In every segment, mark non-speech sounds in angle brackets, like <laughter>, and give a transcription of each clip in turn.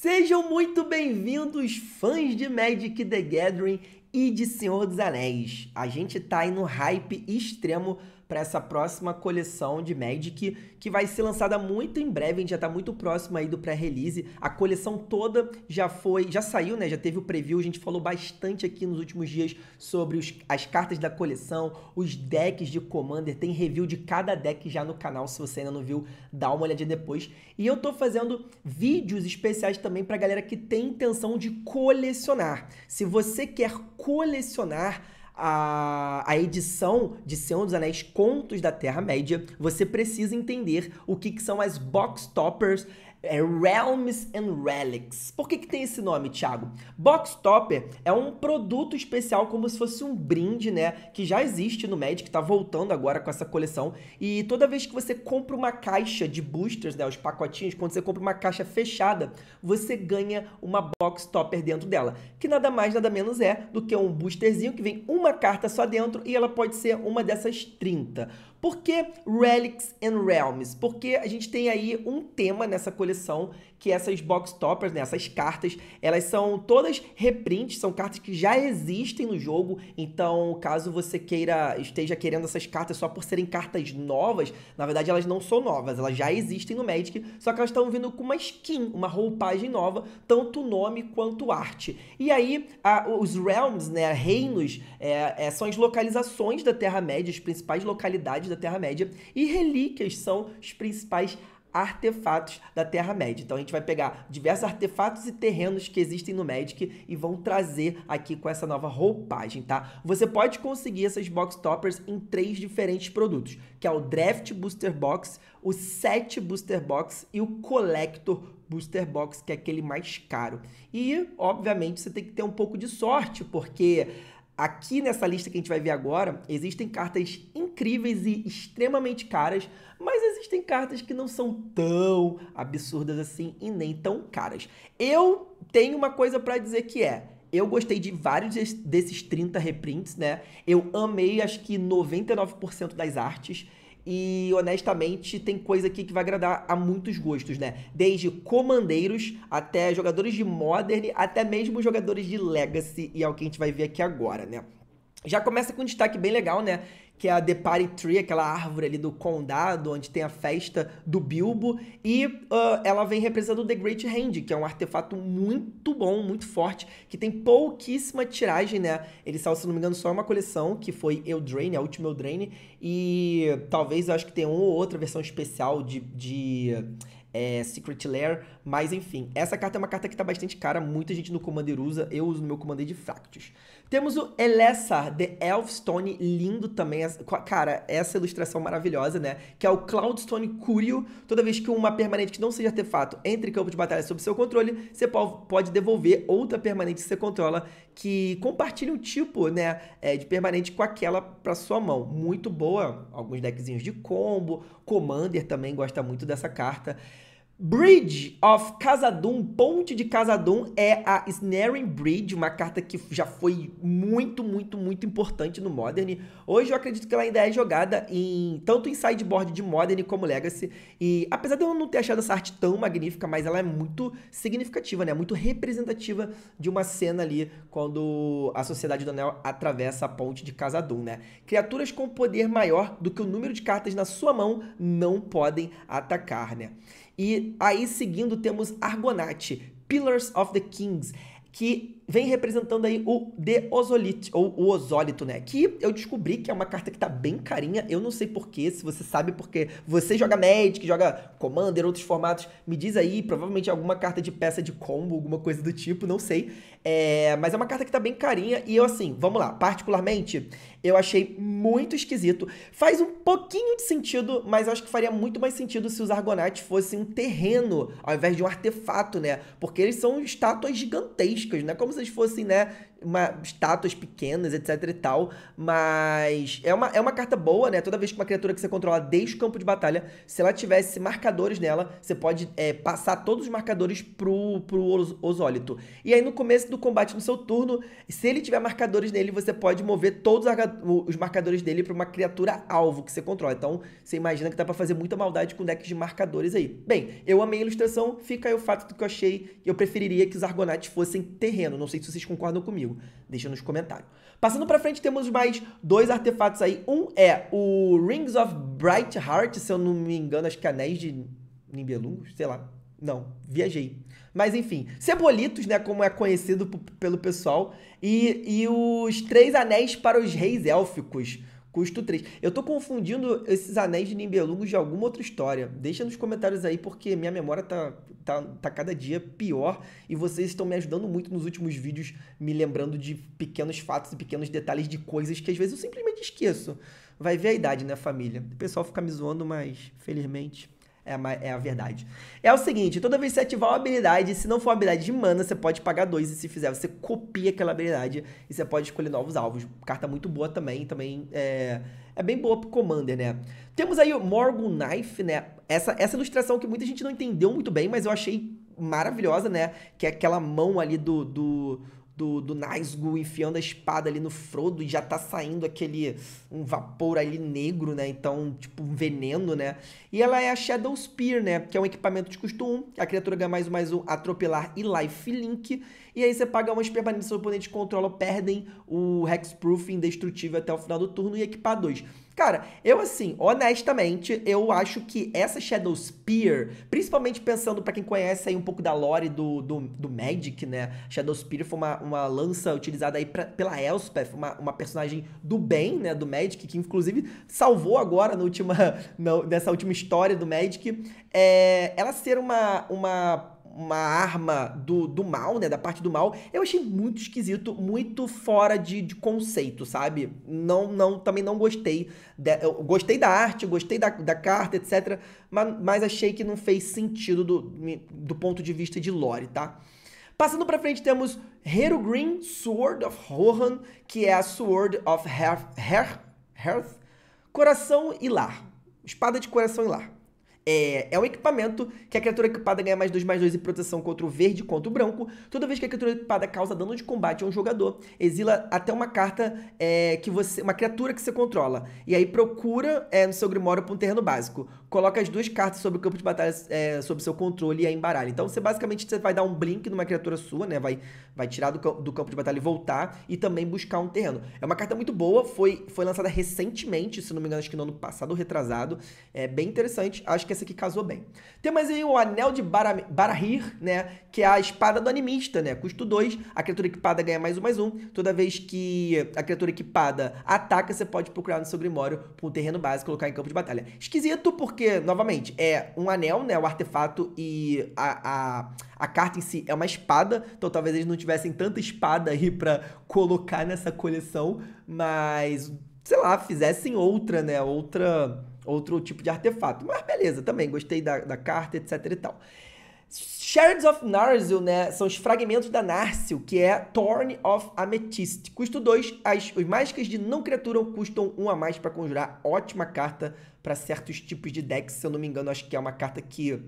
Sejam muito bem-vindos, fãs de Magic the Gathering e de Senhor dos Anéis. A gente tá aí no hype extremo para essa próxima coleção de Magic que vai ser lançada muito em breve, a gente já está muito próximo aí do pré-release. A coleção toda já foi, já saiu, né? Já teve o preview, a gente falou bastante aqui nos últimos dias sobre os, as cartas da coleção, os decks de Commander, tem review de cada deck já no canal, se você ainda não viu, dá uma olhadinha depois. E eu tô fazendo vídeos especiais também para galera que tem intenção de colecionar. Se você quer colecionar a, a edição de Senhor dos Anéis Contos da Terra-média, você precisa entender o que, que são as box toppers é Realms and Relics. Por que, que tem esse nome, Thiago? Box Topper é um produto especial como se fosse um brinde, né? Que já existe no Magic, tá voltando agora com essa coleção. E toda vez que você compra uma caixa de boosters, né? Os pacotinhos, quando você compra uma caixa fechada, você ganha uma Box Topper dentro dela. Que nada mais, nada menos é do que um boosterzinho que vem uma carta só dentro e ela pode ser uma dessas 30. Por que Relics and Realms? Porque a gente tem aí um tema nessa coleção que essas box toppers, né, essas cartas, elas são todas reprints, são cartas que já existem no jogo. Então, caso você queira esteja querendo essas cartas só por serem cartas novas, na verdade elas não são novas, elas já existem no Magic, só que elas estão vindo com uma skin, uma roupagem nova, tanto nome quanto arte. E aí, a, os realms, né, reinos, é, é, são as localizações da Terra-média, as principais localidades da Terra-média, e relíquias são os principais artefatos da Terra-média. Então a gente vai pegar diversos artefatos e terrenos que existem no Magic e vão trazer aqui com essa nova roupagem, tá? Você pode conseguir essas box toppers em três diferentes produtos, que é o Draft Booster Box, o Set Booster Box e o Collector Booster Box, que é aquele mais caro. E, obviamente, você tem que ter um pouco de sorte, porque Aqui nessa lista que a gente vai ver agora, existem cartas incríveis e extremamente caras, mas existem cartas que não são tão absurdas assim e nem tão caras. Eu tenho uma coisa para dizer que é, eu gostei de vários desses 30 reprints, né? Eu amei acho que 99% das artes. E honestamente, tem coisa aqui que vai agradar a muitos gostos, né? Desde comandeiros até jogadores de Modern, até mesmo jogadores de Legacy, e é o que a gente vai ver aqui agora, né? Já começa com um destaque bem legal, né? que é a The Party Tree, aquela árvore ali do condado, onde tem a festa do Bilbo, e uh, ela vem representando The Great Hand, que é um artefato muito bom, muito forte, que tem pouquíssima tiragem, né? Ele saiu, se não me engano, só uma coleção, que foi Eldraine, a última Eldraine, e talvez eu acho que tenha uma ou outra versão especial de, de é, Secret Lair, mas enfim, essa carta é uma carta que tá bastante cara, muita gente no Commander usa, eu uso no meu Commander de Fractus. Temos o Elessar, The Elfstone, lindo também. Cara, essa ilustração maravilhosa, né? Que é o Cloudstone Curio. Toda vez que uma permanente que não seja artefato entre campo de batalha sob seu controle, você pode devolver outra permanente que você controla que compartilha um tipo, né, é, de permanente com aquela para sua mão. Muito boa. Alguns deckzinhos de combo, Commander também gosta muito dessa carta. Bridge of Casadum, Ponte de Casadum, é a Snaring Bridge, uma carta que já foi muito, muito, muito importante no Modern. Hoje eu acredito que ela ainda é jogada em tanto em sideboard de Modern como Legacy. E apesar de eu não ter achado essa arte tão magnífica, mas ela é muito significativa, né? Muito representativa de uma cena ali quando a Sociedade do Anel atravessa a Ponte de Casadum, né? Criaturas com poder maior do que o número de cartas na sua mão não podem atacar, né? E aí seguindo temos Argonate Pillars of the Kings, que vem representando aí o deosolite, ou o osólito, né? Que eu descobri que é uma carta que tá bem carinha, eu não sei porquê, se você sabe porque você joga Magic, joga Commander, outros formatos, me diz aí, provavelmente alguma carta de peça de combo, alguma coisa do tipo, não sei. É, mas é uma carta que tá bem carinha, e eu assim, vamos lá, particularmente, eu achei muito esquisito. Faz um pouquinho de sentido, mas eu acho que faria muito mais sentido se os Argonauts fossem um terreno, ao invés de um artefato, né? Porque eles são estátuas gigantescas, né? Como se fossem, né, uma estátuas pequenas, etc e tal, mas é uma, é uma carta boa, né? Toda vez que uma criatura que você controla desde o campo de batalha, se ela tivesse marcadores nela, você pode é, passar todos os marcadores pro, pro Osólito. E aí no começo do combate no seu turno, se ele tiver marcadores nele, você pode mover todos os marcadores dele para uma criatura alvo que você controla. Então, você imagina que dá para fazer muita maldade com decks de marcadores aí. Bem, eu amei a ilustração, fica aí o fato do que eu achei, eu preferiria que os Argonauts fossem terreno, não sei se vocês concordam comigo comigo? Deixa nos comentários. Passando para frente, temos mais dois artefatos aí. Um é o Rings of Bright Heart, se eu não me engano, acho que é anéis de Nibelungos, sei lá. Não, viajei. Mas enfim, Cebolitos, né, como é conhecido pelo pessoal, e, e os Três Anéis para os Reis Élficos. Custo 3. Eu tô confundindo esses anéis de Nibelungos de alguma outra história. Deixa nos comentários aí, porque minha memória tá, tá, tá cada dia pior e vocês estão me ajudando muito nos últimos vídeos, me lembrando de pequenos fatos e pequenos detalhes de coisas que às vezes eu simplesmente esqueço. Vai ver a idade, né, família? O pessoal fica me zoando, mas felizmente é a, é a verdade. É o seguinte, toda vez que você ativar uma habilidade, se não for uma habilidade de mana, você pode pagar dois. E se fizer, você copia aquela habilidade e você pode escolher novos alvos. Carta muito boa também, também é, é bem boa pro Commander, né? Temos aí o Morgan Knife, né? Essa, essa ilustração que muita gente não entendeu muito bem, mas eu achei maravilhosa, né? Que é aquela mão ali do, do do, do Nazgûl enfiando a espada ali no Frodo e já tá saindo aquele um vapor ali negro, né? Então, tipo, um veneno, né? E ela é a Shadow Spear, né? Que é um equipamento de custo 1, a criatura ganha mais um, mais um, atropelar e life link. E aí você paga uma Spear banida, seu oponente controla, perdem o Hexproof indestrutível até o final do turno e equipar dois. Cara, eu assim, honestamente, eu acho que essa Shadow Spear, principalmente pensando para quem conhece aí um pouco da lore do, do, do Magic, né? Shadow Spear foi uma, uma lança utilizada aí pra, pela Elspeth, uma, uma personagem do bem, né, do Magic, que inclusive salvou agora na última, <laughs> na, nessa última história do Magic. É, ela ser uma, uma uma arma do, do mal, né? Da parte do mal. Eu achei muito esquisito, muito fora de, de conceito, sabe? Não, não, também não gostei. De, eu gostei da arte, gostei da, da carta, etc. Mas, mas achei que não fez sentido do, do ponto de vista de lore, tá? Passando para frente temos Hero Green Sword of Rohan, que é a Sword of Hearth, Hearth, Coração e Lar. Espada de Coração e Lar. É, é um equipamento que a criatura equipada ganha mais 2 mais 2 e proteção contra o verde e contra o branco. Toda vez que a criatura equipada causa dano de combate a um jogador, exila até uma carta é, que você. uma criatura que você controla. E aí procura é, no seu Grimório para um terreno básico. Coloca as duas cartas sobre o campo de batalha é, sob seu controle e aí embaralha. Então você basicamente você vai dar um blink numa criatura sua, né? Vai, vai tirar do, do campo de batalha e voltar e também buscar um terreno. É uma carta muito boa, foi, foi lançada recentemente, se não me engano, acho que no ano passado, retrasado. É bem interessante. Acho que é esse aqui casou bem. Temos aí o Anel de Barahir, né? Que é a espada do animista, né? Custo 2, a criatura equipada ganha mais um, mais um. Toda vez que a criatura equipada ataca, você pode procurar no seu grimório por um terreno base e colocar em campo de batalha. Esquisito porque, novamente, é um anel, né? O artefato e a, a, a carta em si é uma espada. Então talvez eles não tivessem tanta espada aí pra colocar nessa coleção. Mas sei lá, fizessem outra, né? Outra outro tipo de artefato. Mas beleza, também gostei da, da carta, etc e tal. Shards of Narsil, né, são os fragmentos da Narsil, que é Thorn of Amethyst. Custo 2, as, os mágicas de não criatura custam 1 um a mais para conjurar. Ótima carta para certos tipos de decks, se eu não me engano, acho que é uma carta que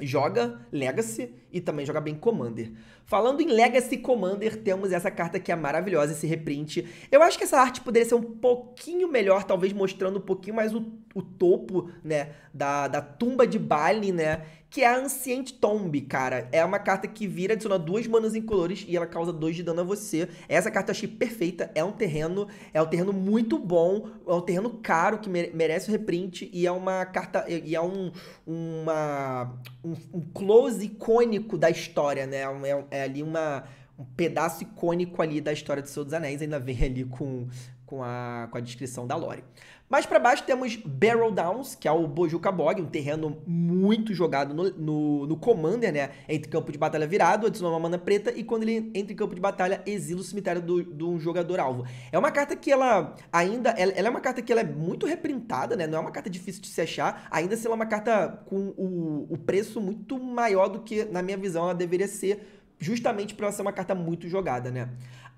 joga Legacy e também joga bem Commander. Falando em Legacy Commander, temos essa carta que é maravilhosa, esse reprint. Eu acho que essa arte poderia ser um pouquinho melhor, talvez mostrando um pouquinho mais o, o topo, né, da, da tumba de Bali, né, que é a Ancient Tomb, cara. É uma carta que vira, adiciona duas manas em colores e ela causa dois de dano a você. Essa carta eu achei perfeita, é um terreno, é um terreno muito bom, é um terreno caro que merece o reprint e é uma carta, e é um, uma, um, um close icônico da história, né, é um, é é ali uma, um pedaço icônico ali da história do Senhor dos Anéis, ainda vem ali com, com, a, com a descrição da Lore. Mais para baixo temos Barrel Downs, que é o Bojuka Bog, um terreno muito jogado no, no, no Commander, né? Entre campo de batalha virado, adiciona uma mana preta, e quando ele entra em campo de batalha, exila o cemitério de um jogador alvo. É uma carta que ela ainda. Ela, ela, é uma carta que ela é muito reprintada, né? Não é uma carta difícil de se achar, ainda se assim ela é uma carta com o, o preço muito maior do que, na minha visão, ela deveria ser justamente para ela ser uma carta muito jogada, né?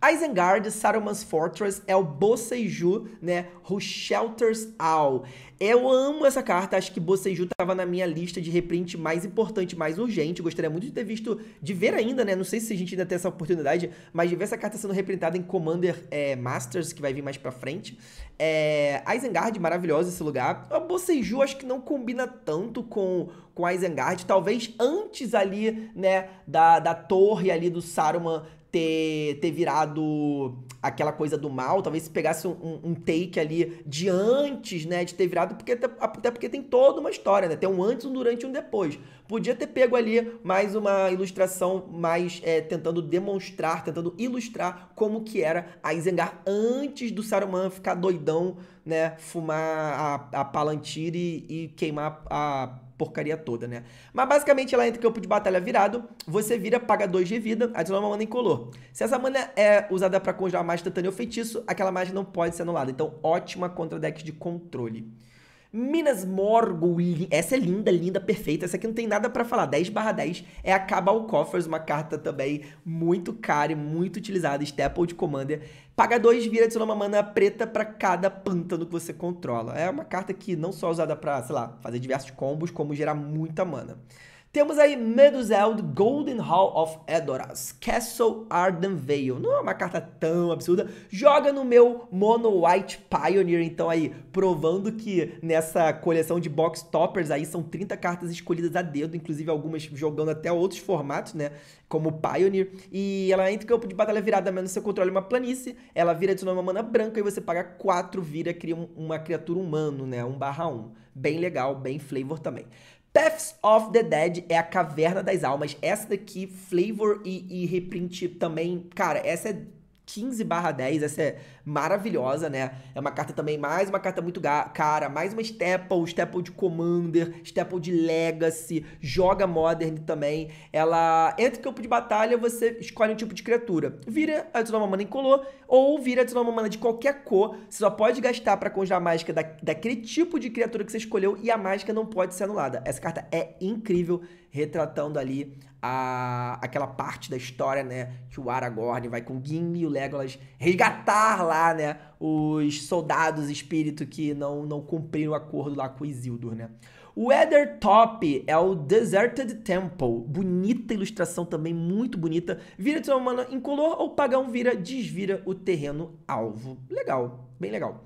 Isengard, Saruman's Fortress, é o Boseiju, né? Who Shelters All. Eu amo essa carta, acho que Boseiju estava na minha lista de reprint mais importante, mais urgente. Gostaria muito de ter visto, de ver ainda, né? Não sei se a gente ainda tem essa oportunidade, mas de ver essa carta sendo reprintada em Commander é, Masters, que vai vir mais pra frente. É, Isengard, maravilhoso esse lugar. A Boseiju acho que não combina tanto com, com Isengard, talvez antes ali, né, da, da torre ali do Saruman ter, ter virado aquela coisa do mal, talvez se pegasse um, um, take ali de antes, né, de ter virado, porque até, até porque tem toda uma história, né, tem um antes, um durante e um depois. Podia ter pego ali mais uma ilustração, mais é, tentando demonstrar, tentando ilustrar como que era a Isengar antes do Saruman ficar doidão, né, fumar a, a Palantir e, e queimar a porcaria toda, né? Mas basicamente ela entra em campo de batalha virado, você vira, paga 2 de vida, adiciona uma mana incolor. Se essa mana é usada para conjurar magia, titânio ou feitiço, aquela magia não pode ser anulada. Então, ótima contra decks de controle. Minas Morgul, essa é linda, linda, perfeita. Essa aqui não tem nada para falar. 10 barra 10 é a Cabal Coffers, uma carta também muito cara e muito utilizada. Staple de Commander. Paga 2, vira de uma mana preta para cada pântano que você controla. É uma carta que não só é usada para, sei lá, fazer diversos combos, como gerar muita mana. Temos aí Meduseld, Golden Hall of Edoras, Castle Arden Vale. Não é uma carta tão absurda. Joga no meu Mono White Pioneer, então aí, provando que nessa coleção de box toppers aí são 30 cartas escolhidas a dedo, inclusive algumas jogando até outros formatos, né? Como Pioneer. E ela entra em campo de batalha virada, menos seu controle é uma planície. Ela vira de uma mana branca e você paga 4, vira, cria um, uma criatura humano, né? 1 barra 1. Bem legal, bem flavor também. Paths of the Dead é a Caverna das Almas. Essa daqui, flavor e, e reprint também. Cara, essa é 15 barra 10, essa é maravilhosa, né? É uma carta também, mais uma carta muito cara, mais uma Staple, Staple de Commander, Staple de Legacy, joga Modern também. Ela entra em campo de batalha, você escolhe um tipo de criatura. Vira, adiciona uma mana incolor, ou vira, adiciona uma mana de qualquer cor. Você só pode gastar para conjurar a mágica da, daquele tipo de criatura que você escolheu e a mágica não pode ser anulada. Essa carta é incrível, retratando ali a, aquela parte da história, né, que o Aragorn vai com Gimli e o Legolas resgatar lá, né, os soldados espírito que não, não cumpriram o acordo lá com Isildur, né. O Top é o Deserted Temple. Bonita ilustração também, muito bonita. Vira de humana incolor ou pagão vira, desvira o terreno alvo. Legal, bem legal.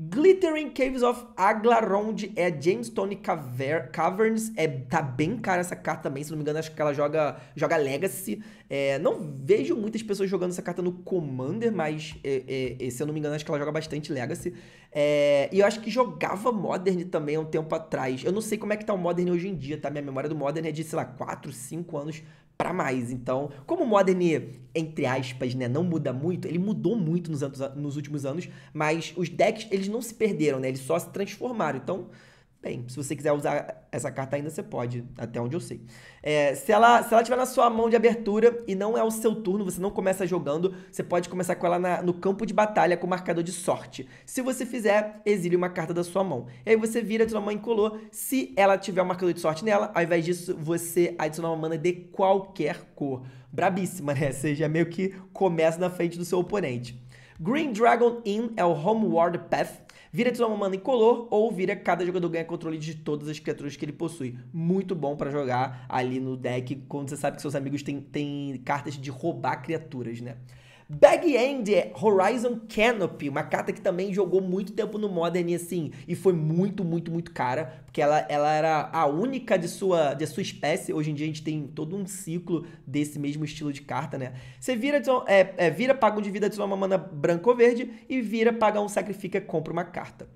Glittering Caves of Aglarond é Gemstone Caver Caverns. É, tá bem cara essa carta também, se não me engano, acho que ela joga, joga Legacy. É, não vejo muitas pessoas jogando essa carta no Commander, mas é, é, é se eu não me engano, acho que ela joga bastante Legacy. É, e eu acho que jogava Modern também há um tempo atrás. Eu não sei como é que tá o Modern hoje em dia, tá? Minha memória do Modern é de, sei lá, 4, 5 anos para mais. Então, como o Modern, entre aspas, né, não muda muito, ele mudou muito nos, anos, nos últimos anos, mas os decks, eles não se perderam, né? Eles só se transformaram. Então, Bem, se você quiser usar essa carta ainda, você pode, até onde eu sei. É, se, ela, se ela tiver na sua mão de abertura e não é o seu turno, você não começa jogando, você pode começar com ela na, no campo de batalha com o marcador de sorte. Se você fizer, exile uma carta da sua mão. E aí você vira, adiciona uma incolor. Se ela tiver um marcador de sorte nela, ao invés disso, você adiciona uma mana de qualquer cor. Brabíssima, né? Você já meio que começa na frente do seu oponente. Green Dragon Inn é o Homeward Path Vira de é uma mana color ou vira cada jogador ganha controle de todas as criaturas que ele possui. Muito bom para jogar ali no deck quando você sabe que seus amigos têm, têm cartas de roubar criaturas, né? Bag End é Horizon Canopy, uma carta que também jogou muito tempo no Modern e assim, e foi muito, muito, muito cara, porque ela, ela era a única de sua, de sua espécie. Hoje em dia a gente tem todo um ciclo desse mesmo estilo de carta, né? Você vira, é, é, vira paga um de vida, adiciona uma mana branca ou verde, e vira, paga um, sacrifica, compra uma carta.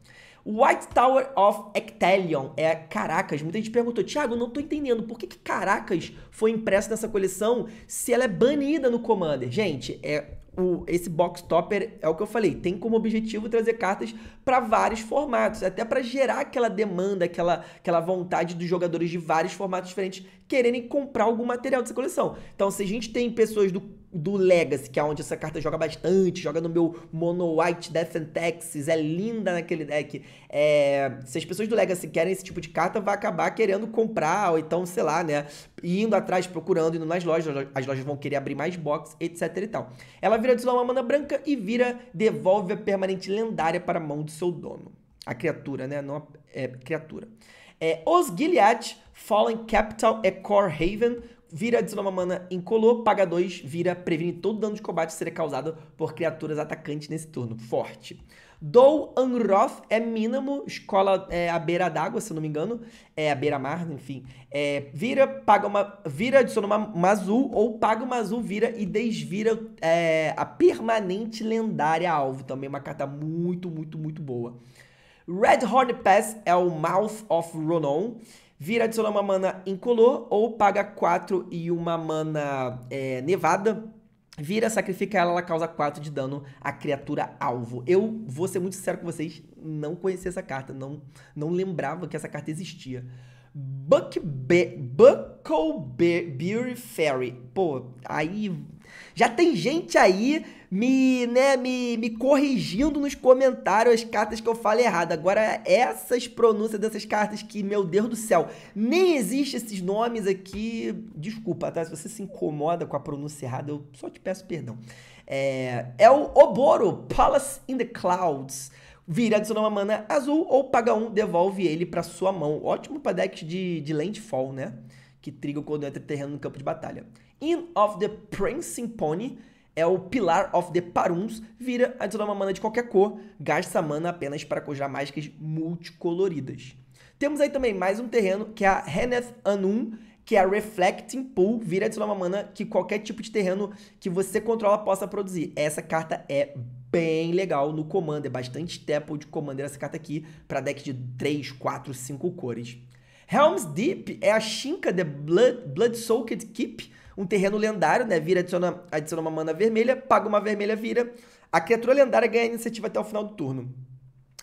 White Tower of Ectelion é Caracas. Muita gente perguntou, Thiago, não tô entendendo por que, que Caracas foi impresso nessa coleção se ela é banida no Commander. Gente, é o, esse box topper é o que eu falei, tem como objetivo trazer cartas para vários formatos, até para gerar aquela demanda, aquela, aquela vontade dos jogadores de vários formatos diferentes quererem comprar algum material dessa coleção. Então, se a gente tem pessoas do do Legacy, que é onde essa carta joga bastante, joga no meu Mono White Death and Texas, é linda naquele deck. É, se as pessoas do Legacy querem esse tipo de carta, vai acabar querendo comprar, ou então, sei lá, né, indo atrás, procurando, indo nas lojas, as lojas vão querer abrir mais box, etc e tal. Ela vira de uma mana branca e vira, devolve a permanente lendária para a mão do seu dono. A criatura, né, não a é, criatura. É, os Gilead Fallen Capital e é Core Haven vira de uma mana incolor, paga 2, vira, previne todo dano de combate ser causado por criaturas atacantes nesse turno. Forte. Dou Anroth é mínimo, escola é, à beira d'água, se eu não me engano, é à beira-mar, enfim. É, vira, paga uma. Vira, adiciona uma, uma, azul, ou paga uma azul, vira e desvira é, a permanente lendária alvo. Também uma carta muito, muito, muito boa. Red Horn Pass é o Mouth of Ronon. Vira adicionar uma mana incolor ou paga 4 e uma mana é, nevada. Vira, sacrifica ela, ela causa 4 de dano à criatura alvo. Eu vou ser muito sincero com vocês, não conhecia essa carta, não, não lembrava que essa carta existia. Beery Ferry. Pô, aí já tem gente aí me, né, me, me corrigindo nos comentários as cartas que eu falo errado. Agora, essas pronúncias dessas cartas que, meu Deus do céu, nem existe esses nomes aqui. Desculpa, tá? Se você se incomoda com a pronúncia errada, eu só te peço perdão. É, é o Oboro, Palace in the Clouds. Vira adicionar uma mana azul ou paga um, devolve ele para sua mão. Ótimo para deck de, de landfall, né? que trigam quando entra terreno no campo de batalha. In of the Prancing Pony é o Pilar of the Paruns, vira adicionar uma mana de qualquer cor, gasta mana apenas para conjurar mágicas multicoloridas. Temos aí também mais um terreno, que é a Heneth Anum, que é a Reflecting Pool, vira adicionar uma mana que qualquer tipo de terreno que você controla possa produzir. Essa carta é bem legal no Commander, bastante tempo de Commander essa carta aqui, para deck de 3, 4, 5 cores. Helm's Deep é a Shinka The Blood, Blood Soaked Keep, um terreno lendário, né? Vira, adiciona, adiciona uma mana vermelha, paga uma vermelha, vira. A criatura lendária ganha a iniciativa até o final do turno.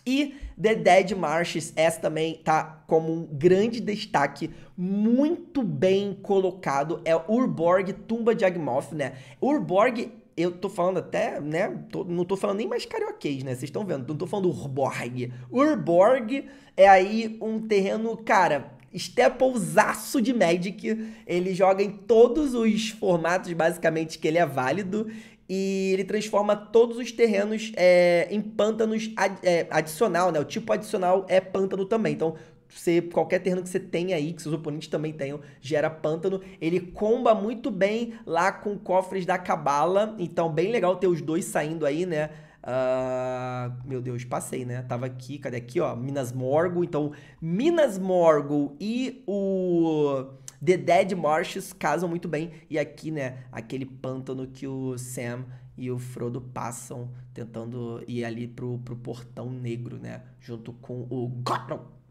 E The Dead Marshes, essa também tá como um grande destaque, muito bem colocado, é Urborg, Tumba de Agmoth, né? Urborg, eu tô falando até, né, tô, não tô falando nem mais carioquês, né? Vocês estão vendo, não tô falando Urborg. Urborg é aí um terreno, cara, Steplezaço de Magic. Ele joga em todos os formatos, basicamente, que ele é válido. E ele transforma todos os terrenos é, em pântanos ad, é, adicional, né? O tipo adicional é pântano também. Então, você, qualquer terreno que você tenha aí, que seus oponentes também tenham, gera pântano. Ele comba muito bem lá com cofres da Cabala. Então, bem legal ter os dois saindo aí, né? Uh, meu Deus, passei, né? Tava aqui, cadê aqui, ó? Minas Morgul. Então, Minas Morgul e o The Dead Marshes casam muito bem. E aqui, né? Aquele pântano que o Sam e o Frodo passam tentando ir ali pro, pro portão negro, né? Junto com o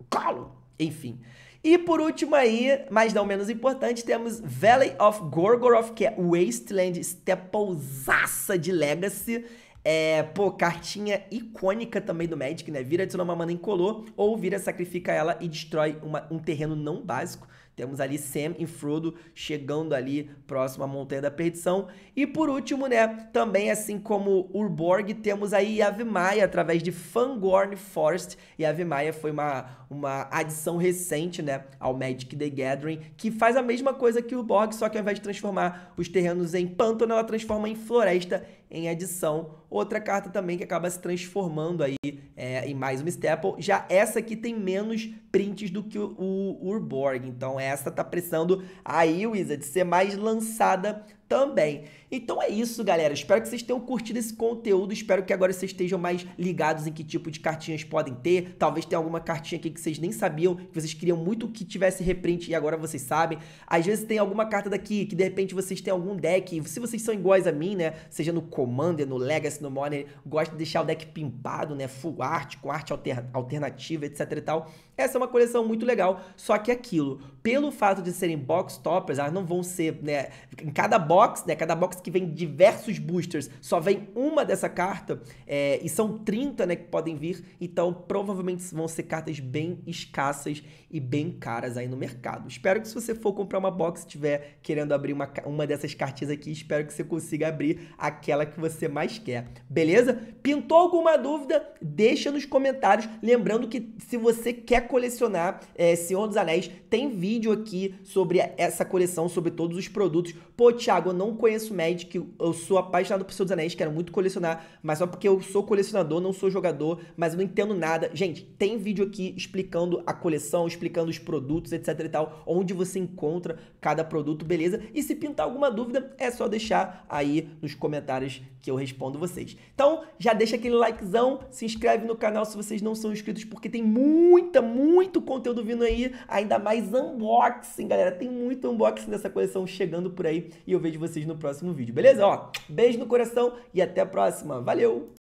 Gollum. Enfim. E por último aí, mas não menos importante, temos Valley of Gorgoroth, que é Wasteland, stepousaça de Legacy. É, pô, cartinha icônica também do Magic, né? Vira adiciona uma mana incolor ou vira sacrifica ela e destrói uma, um terreno não básico. Temos ali Sam e Frodo chegando ali próximo à Montanha da Perdição. E por último, né, também assim como Urborg, temos aí Yavimaya através de Fangorn Forest. Yavimaya foi uma uma adição recente né, ao Magic the Gathering, que faz a mesma coisa que o Borg, só que ao invés de transformar os terrenos em pântano, ela transforma em floresta em adição. Outra carta também que acaba se transformando aí é, em mais uma Staple. Já essa aqui tem menos prints do que o, o Urborg, então essa tá precisando aí, Wizard, ser mais lançada também. Então é isso, galera. Espero que vocês tenham curtido esse conteúdo. Espero que agora vocês estejam mais ligados em que tipo de cartinhas podem ter. Talvez tenha alguma cartinha aqui que vocês nem sabiam, que vocês queriam muito que tivesse reprint e agora vocês sabem. Às vezes tem alguma carta daqui que de repente vocês têm algum deck. Se vocês são iguais a mim, né? Seja no Commander, no Legacy, no Modern, gosta de deixar o deck pimpado, né? Full art, com arte alter... alternativa, etc e tal. Essa é uma coleção muito legal. Só que é aquilo, pelo fato de serem box toppers, elas não vão ser, né? Em cada box box, né? Cada box que vem diversos boosters, só vem uma dessa carta, é, e são 30, né, que podem vir, então provavelmente vão ser cartas bem escassas e bem caras aí no mercado. Espero que se você for comprar uma box, estiver querendo abrir uma, uma dessas cartinhas aqui, espero que você consiga abrir aquela que você mais quer, beleza? Pintou alguma dúvida? Deixa nos comentários, lembrando que se você quer colecionar é, Senhor dos Anéis, tem vídeo aqui sobre essa coleção, sobre todos os produtos. Pô, Thiago, água, não conheço Magic, eu sou apaixonado por Senhor dos Anéis, quero muito colecionar, mas só porque eu sou colecionador, não sou jogador, mas eu não entendo nada. Gente, tem vídeo aqui explicando a coleção, explicando os produtos, etc e tal, onde você encontra cada produto, beleza? E se pintar alguma dúvida, é só deixar aí nos comentários que eu respondo vocês. Então, já deixa aquele likezão, se inscreve no canal se vocês não são inscritos, porque tem muita, muito conteúdo vindo aí, ainda mais unboxing, galera. Tem muito unboxing dessa coleção chegando por aí e eu vejo vejo vocês no próximo vídeo, beleza? Ó, beijo no coração e até a próxima. Valeu!